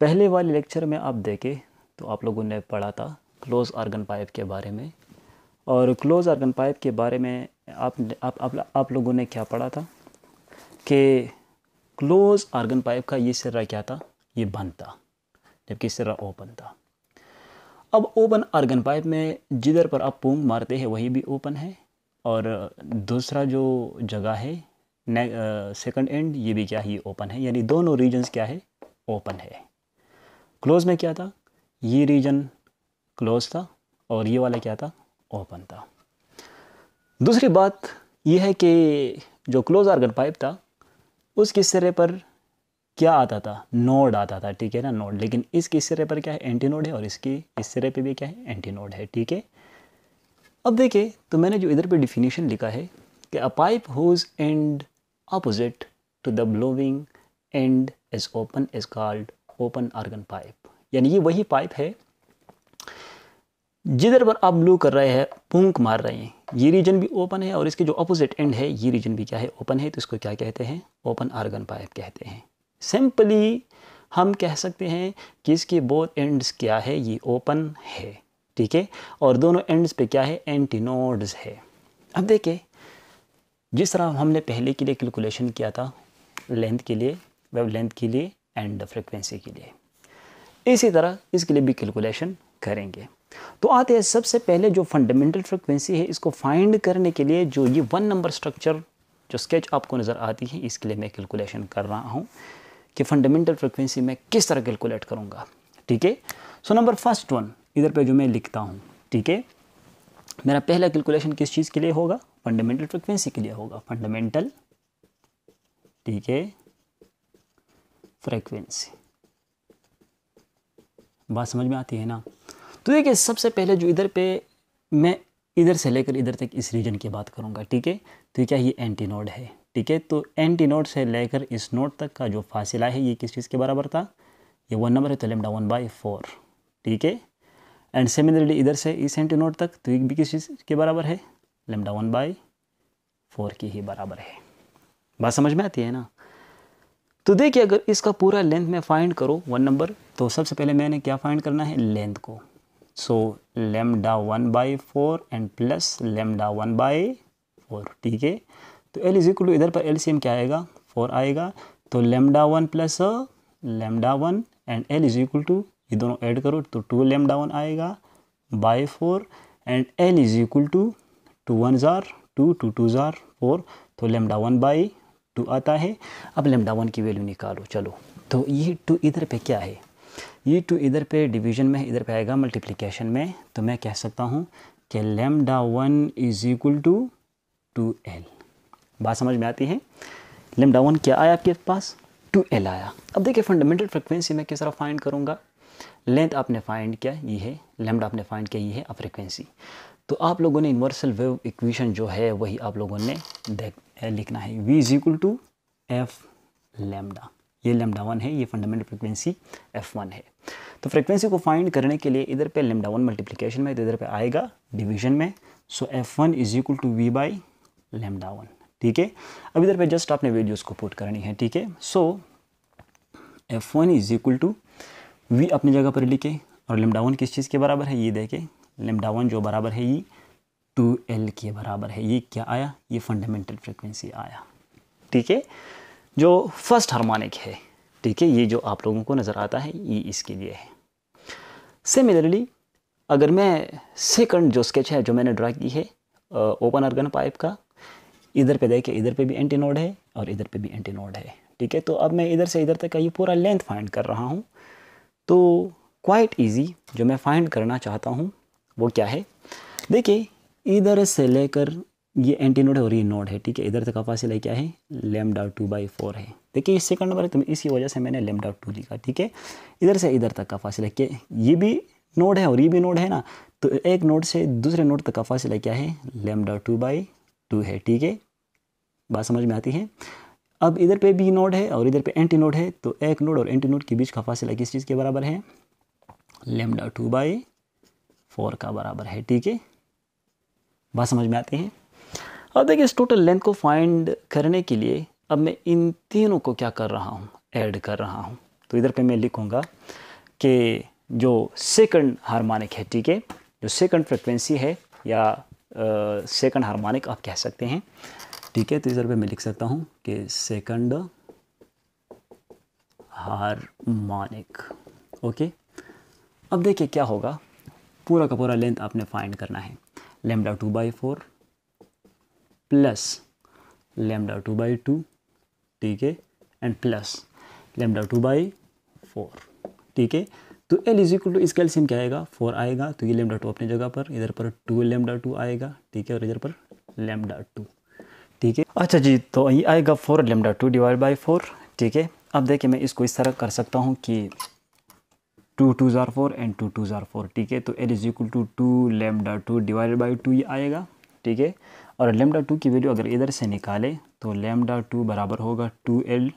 पहले वाले लेक्चर में आप देखें तो आप लोगों ने पढ़ा था क्लोज आर्गन पाइप के बारे में और क्लोज आर्गन पाइप के बारे में आप आप आप, आप लोगों ने क्या पढ़ा था कि क्लोज आर्गन पाइप का ये सिरा क्या था ये बंद था जबकि सिरा ओपन था अब ओपन आर्गन पाइप में जिधर पर आप पोंग मारते हैं वही भी ओपन है और दूसरा जो जगह है सेकंड एंड ये भी क्या है ओपन है यानी दोनों रीजन्स क्या है ओपन है क्लोज में क्या था ये रीजन क्लोज था और ये वाला क्या था ओपन था दूसरी बात यह है कि जो क्लोज आर्गन पाइप था उसके सिरे पर क्या आता था नोड आता था ठीक है ना नोड लेकिन इसके सिरे पर क्या है एंटी नोड है और इसकी इस सिरे पे भी क्या है एंटी नोड है ठीक है अब देखिए तो मैंने जो इधर पे डिफिनेशन लिखा है कि a pipe whose end opposite to the blowing end is open is called open organ pipe यानी ये वही पाइप है जिधर पर आप ब्लू कर रहे हैं पुंक मार रहे हैं ये रीजन भी ओपन है और इसके जो अपोजिट एंड है ये रीजन भी क्या है ओपन है तो इसको क्या कहते हैं ओपन आर्गन पाइप कहते हैं सिंपली हम कह सकते हैं कि इसके बोथ एंड्स क्या है ये ओपन है ठीक है और दोनों एंड्स पे क्या है एंटीनोड्स है अब देखिए जिस तरह हमने पहले के लिए कैलकुलेशन किया था लेंथ के लिए वेब लेंथ के लिए एंड फ्रिक्वेंसी के लिए इसी तरह इसके लिए भी कैलकुलेशन करेंगे तो आते हैं सबसे पहले जो फंडामेंटल फ्रिक्वेंसी है इसको फाइंड करने के लिए जो ये वन नंबर स्ट्रक्चर जो स्केच आपको नज़र आती है इसके लिए मैं कैलकुलेशन कर रहा हूँ कि फंडामेंटल फ्रिक्वेंसी मैं किस तरह कैलकुलेट करूँगा ठीक है सो नंबर फर्स्ट वन इधर पे जो मैं लिखता हूँ ठीक है मेरा पहला कैलकुलेशन किस चीज़ के लिए होगा फंडामेंटल फ्रिक्वेंसी के लिए होगा फंडामेंटल ठीक है फ्रीक्वेंसी बात समझ में आती है ना तो देखिए सबसे पहले जो इधर पे मैं इधर से लेकर इधर तक इस रीजन की बात करूँगा ठीक है तो क्या ये एंटीनोड है ठीक है तो एंटीनोड से लेकर इस नोड तक का जो फासिला है ये किस चीज़ के बराबर था ये वन नंबर है तो लेमडा वन बाई फोर ठीक है एंड सेमिलरली इधर से इस एंटीनोड तक तो ये भी किस चीज़ के बराबर है लेमडा वन बाई फोर की ही बराबर है बात समझ में आती है ना तो देखिए अगर इसका पूरा लेंथ में फाइंड करो वन नंबर तो सबसे पहले मैंने क्या फाइंड करना है लेंथ को so lambda one by four and plus lambda one by four ठीक है तो एल इज इक्वल इधर पर एल सी एम क्या आएगा फोर आएगा तो lambda one plus lambda one and L is equal to ये दोनों ऐड करो तो टू लेमडा वन आएगा by four and L is equal to two one ज़ार टू टू टू ज़ार फोर तो लेमडा वन बाई टू आता है अब लेमडा वन की वैल्यू निकालो चलो तो ये टू इधर पे क्या है ये टू इधर पे डिवीजन में इधर पे आएगा मल्टीप्लिकेशन में तो मैं कह सकता हूँ कि lambda one is equal to two L बात समझ में आती है लेमडा वन क्या आया आपके पास टू एल आया अब देखिए फंडामेंटल फ्रिक्वेंसी मैं किस तरह फाइंड करूँगा लेंथ आपने फाइंड किया ये है लेमडा आपने फाइंड किया ये है अब फ्रिक्वेंसी तो आप लोगों ने यूनिवर्सल वेव इक्वेशन जो है वही आप लोगों ने देख लिखना है v is equal to F lambda ये लेमडा वन है ये फंडामेंटल फ्रिक्वेंसी एफ वन है तो फ्रिक्वेंसी को फाइंड करने के लिए इधर पे लेमडा वन मल्टीप्लीकेशन में तो इधर पे आएगा डिवीजन में so F one is equal to V by lambda one ठीक है अब इधर पे जस्ट आपने वीडियोज को पुट करनी है ठीक है so F one is equal to V अपनी जगह पर लिखे और लेमडा वन किस चीज़ के बराबर है ये देखें लेमडा वन जो बराबर है ये e, टू एल के बराबर है ये क्या आया ये फंडामेंटल फ्रिक्वेंसी आया ठीक है जो फर्स्ट हार्मोनिक है ठीक है ये जो आप लोगों को नज़र आता है ये इसके लिए है सिमिलरली अगर मैं सेकंड जो स्केच है जो मैंने ड्रा की है ओपन अर्गन पाइप का इधर पे देखे इधर पे भी एंटी नोड है और इधर पे भी एंटी नोड है ठीक है तो अब मैं इधर से इधर तक का ये पूरा लेंथ फाइंड कर रहा हूँ तो क्वाइट ईजी जो मैं फाइंड करना चाहता हूँ वो क्या है देखिए इधर से लेकर ये है और ये नोड है ठीक है इधर तक का फासिला क्या है लेमडा टू बाई फोर है देखिए सेकंड नंबर है तो इसी वजह से मैंने लेमडा टू लिखा ठीक है इधर से इधर तक का फासिला के ये भी नोड है और ये भी नोड है ना तो एक नोड से दूसरे नोड तक का फासिला क्या है लेमडा टू बाई टू है ठीक है बात समझ में आती है अब इधर पे भी नोड है और इधर पे एंटी नोड है तो एक नोड और एंटी नोड के बीच का फासिला किस चीज़ के बराबर है लेमडा टू बाई फोर का बराबर है ठीक है बात समझ में आती है अब देखिए इस टोटल लेंथ को फाइंड करने के लिए अब मैं इन तीनों को क्या कर रहा हूँ ऐड कर रहा हूँ तो इधर पे मैं लिखूँगा कि जो सेकंड हारमोनिक है ठीक है जो सेकंड फ्रिक्वेंसी है या सेकंड हारमोनिक आप कह सकते हैं ठीक है तो इधर पे मैं लिख सकता हूँ कि सेकंड हारमोनिक ओके अब देखिए क्या होगा पूरा का पूरा लेंथ आपने फाइंड करना है lambda two by four plus lambda two by two ठीक है and plus lambda two by four ठीक है तो एल इज इक्वल टू इसका एल्सियम क्या आएगा फोर आएगा तो ये लेमडा टू अपनी जगह पर इधर पर टू लेमडा टू आएगा ठीक है और इधर पर लेमडा टू ठीक है अच्छा जी तो ये आएगा four lambda two divide by four ठीक है अब देखिए मैं इसको इस तरह कर सकता हूँ कि टू टू ज़ार फोर एंड टू टू ज़ार फोर ठीक है तो L is equal to two lambda two divided by two ये आएगा ठीक है और लेमडा टू की वैल्यू अगर इधर से निकाले तो लेमडा टू बराबर होगा टू एल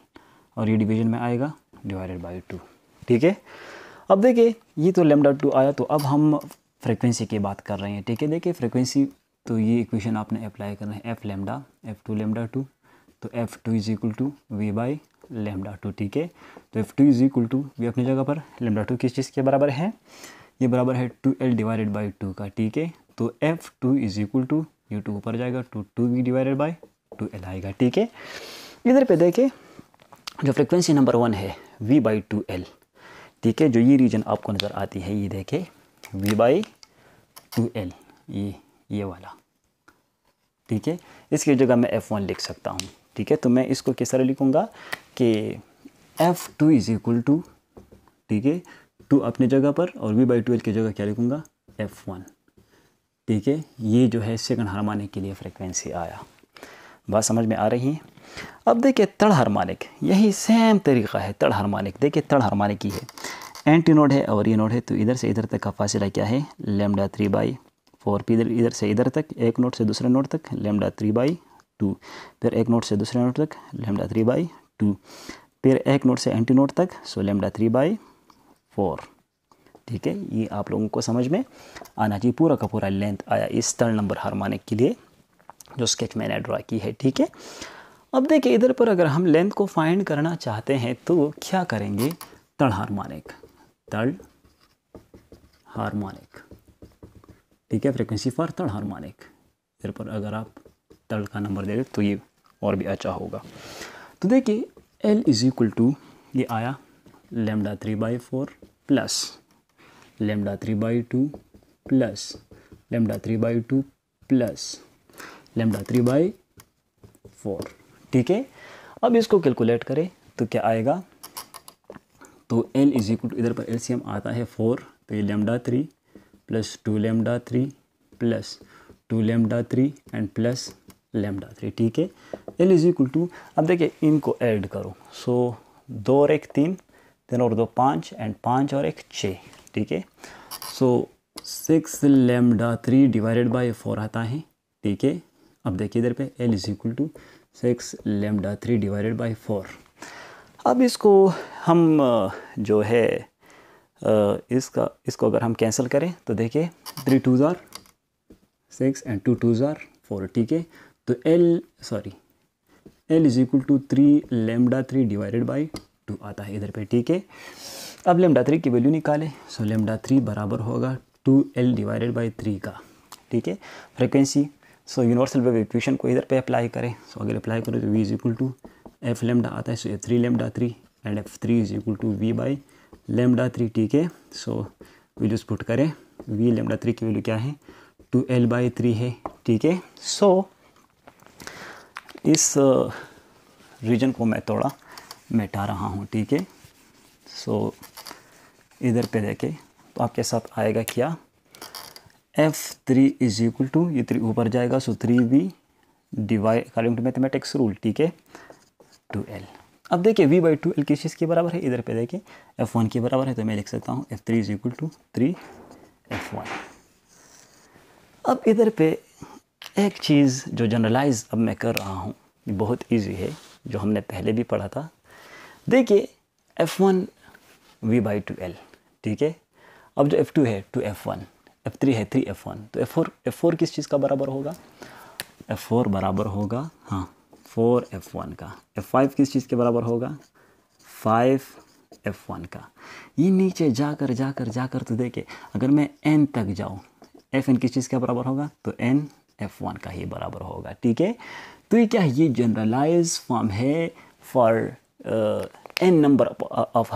और ये डिवीजन में आएगा डिवाइडेड बाई टू ठीक है अब देखिए ये तो लेमडा टू आया तो अब हम फ्रिक्वेंसी की बात कर रहे हैं ठीक है देखिए फ्रिक्वेंसी तो ये इक्वेशन आपने अप्लाई करना है F lambda F two lambda two तो F two is equal to V by lambda two ठीक है तो F two is equal to V अपनी जगह पर लेमडा टू किस चीज़ के बराबर है ये बराबर है two L divided by two का ठीक है तो F two is equal to you two ऊपर जाएगा two two V divided by two L आएगा ठीक है इधर पे देखे जो फ्रिक्वेंसी नंबर वन है वी बाई टू एल ठीक है जो ये रीजन आपको नज़र आती है ये देखे वी बाई टू एल ये ये वाला ठीक है इसकी जगह मैं एफ़ वन लिख सकता हूँ ठीक है तो मैं इसको किस तरह लिखूँगा कि F two is equal to ठीक है टू अपने जगह पर और वी बाई ट्वेल्व की जगह क्या लिखूँगा एफ़ वन ठीक है ये जो है सेकंड हारमोनिक के लिए फ्रिक्वेंसी आया बात समझ में आ रही है अब देखिए तड़ हारमोनिक यही सेम तरीका है तड़ हारमोनिक देखिए तड़ हारमोनिक ही है एंटी नोड है और ये नोड है तो इधर से इधर तक का फासिला क्या है लेमडा थ्री बाई फोर पी इधर इधर से इधर तक एक नोट से दूसरे नोट तक लेमडा थ्री बाई टू फिर एक नोट से दूसरे नोट तक लेमडा थ्री बाई टू फिर एक नोट से एंटी नोट तक so lambda three by four ठीक है ये आप लोगों को समझ में आना चाहिए पूरा का पूरा लेंथ आया इस थर्ड नंबर हारमोनिक के लिए जो स्केच मैंने ड्रा की है ठीक है अब देखिए इधर पर अगर हम लेंथ को फाइंड करना चाहते हैं तो क्या करेंगे तड़ हारमोनिक तड़ हारमोनिक ठीक है फ्रिक्वेंसी फॉर तड़ हारमोनिक इधर पर अगर आप का नंबर दे दे तो ये और भी अच्छा होगा तो देखिए एल इज़ इक्वल टू ये आया lambda three by four plus lambda three by two plus lambda three by two plus lambda three by four ठीक है अब इसको कैलकुलेट करें तो क्या आएगा तो एल इज इक्वल टू इधर पर एल आता है फोर तो ये lambda three plus two lambda three plus two lambda three and plus lambda three ठीक है एल इज इक्वल टू अब देखिए इनको ऐड करो सो दो और एक तीन तीन और दो पाँच एंड पाँच और एक छः ठीक है so six lambda three divided by four आता है ठीक है अब देखिए इधर पे L is equal to six lambda three divided by four अब इसको हम जो है इसका इसको अगर हम कैंसिल करें तो देखिए थ्री टू ज़ार सिक्स एंड टू टू ज़ार फोर ठीक है तो L sorry L is equal to three lambda three divided by two आता है इधर पे ठीक है अब लेमडा थ्री की वैल्यू निकालें सो लेमडा थ्री बराबर होगा two L divided by three का ठीक है frequency so universal wave equation को इधर पे अप्लाई करें सो so, अगर अप्लाई करें तो V is equal to F lambda आता है so a three lambda three and F three is equal to V by lambda three ठीक है सो वैल्यूज पुट करें वी लेमडा थ्री की वैल्यू क्या है टू एल बाई थ्री है ठीक है सो so, इस रीजन को मैं थोड़ा मिटा रहा हूँ ठीक है सो इधर पे देखे तो आपके साथ आएगा क्या F three is equal to ये थ्री ऊपर जाएगा so three V divide according to mathematics rule ठीक है टू एल अब देखिए वी बाई टू एल किस चीज़ के बराबर है इधर पे देखिए एफ वन के बराबर है तो मैं लिख सकता हूँ F three is equal to three F one अब इधर पे एक चीज़ जो जनरलाइज अब मैं कर रहा हूँ बहुत इजी है जो हमने पहले भी पढ़ा था देखिए F one V by two L ठीक है अब जो एफ़ टू है two F one F three है थ्री एफ़ वन तो एफ़ फोर एफ़ फोर किस चीज़ का बराबर होगा एफ़ फोर बराबर होगा हाँ फोर एफ़ वन का एफ़ फाइव किस चीज़ के बराबर होगा फाइव एफ़ वन का ये नीचे जाकर जाकर जाकर तो देखे अगर मैं एन तक जाऊँ एफ एन किस चीज़ के बराबर होगा तो एन एफ वन का ही बराबर होगा ठीक है तो ये क्या है ये जनरलाइज फॉर्म है for N number of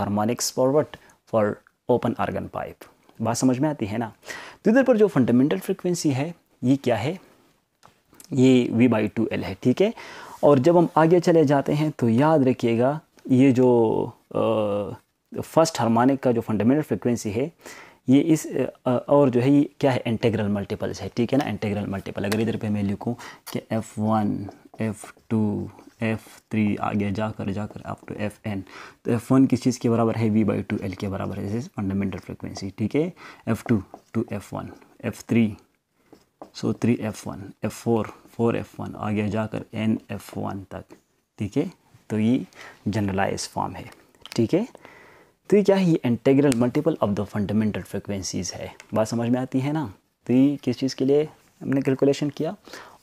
for what for open organ pipe बात समझ में आती है ना तो इधर पर जो फंडामेंटल फ्रिक्वेंसी है ये क्या है ये वी बाई टू एल है ठीक है और जब हम आगे चले जाते हैं तो याद रखिएगा ये जो फर्स्ट uh, हारमोनिक का जो फंडामेंटल फ्रिक्वेंसी है ये इस और जो है ये क्या है इंटेग्रल मल्टीपल्स है ठीक है ना इंटेग्रल मल्टीपल अगर इधर पे मैं लिखूँ कि F one F two F three आगे जाकर जाकर अप टू एफ एन तो एफ़ वन किस चीज़ के बराबर है वी बाई टू एल के बराबर है इस फंडामेंटल फ्रिक्वेंसी ठीक है F two two F one F three so three F one F four four F one आगे जाकर एन एफ़ वन तक ठीक है तो ये जनरलाइज फॉर्म है ठीक है तो ये क्या है ये integral multiple of the fundamental frequencies है बात समझ में आती है ना तो ये किस चीज़ के लिए हमने कैलकुलेशन किया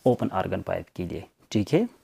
ओपन आर्गन पाइप के लिए ठीक है